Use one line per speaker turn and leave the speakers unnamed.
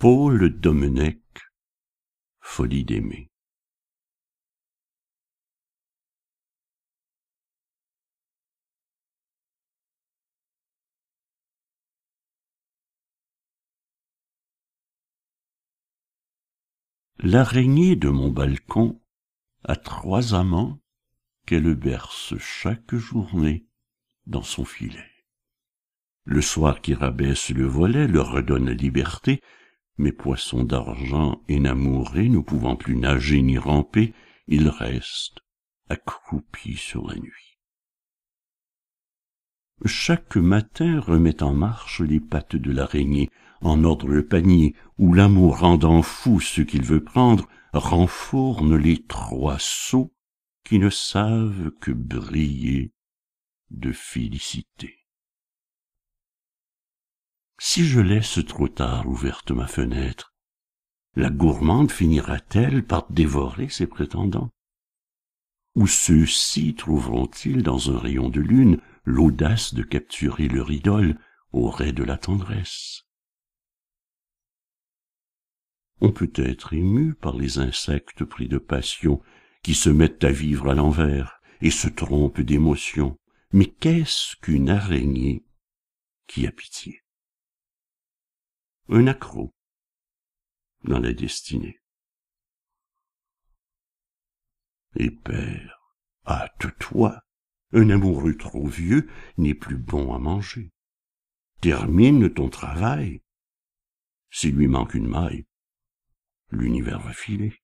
Paul Domenech, Folie d'aimer.
L'araignée de mon balcon a trois amants qu'elle berce chaque journée dans son filet. Le soir qui rabaisse le volet leur redonne liberté mes poissons d'argent énamourés, ne pouvant plus nager ni ramper, ils restent accroupis sur la nuit. Chaque matin remet en marche les pattes de l'araignée, en ordre le panier, où l'amour rendant fou ce qu'il veut prendre, renfourne les trois sots qui ne savent que briller de félicité. Si je laisse trop tard ouverte ma fenêtre, la gourmande finira-t-elle par dévorer ses prétendants Ou ceux-ci trouveront-ils dans un rayon de lune l'audace de capturer leur idole au rais de la tendresse On peut être ému par les insectes pris de passion qui se mettent à vivre à l'envers et se trompent d'émotion. Mais qu'est-ce qu'une araignée qui a pitié
un accroc dans la destinée.
Et père, hâte toi, un amoureux trop vieux n'est plus bon à manger. Termine ton travail. S'il lui manque une maille, l'univers va filer.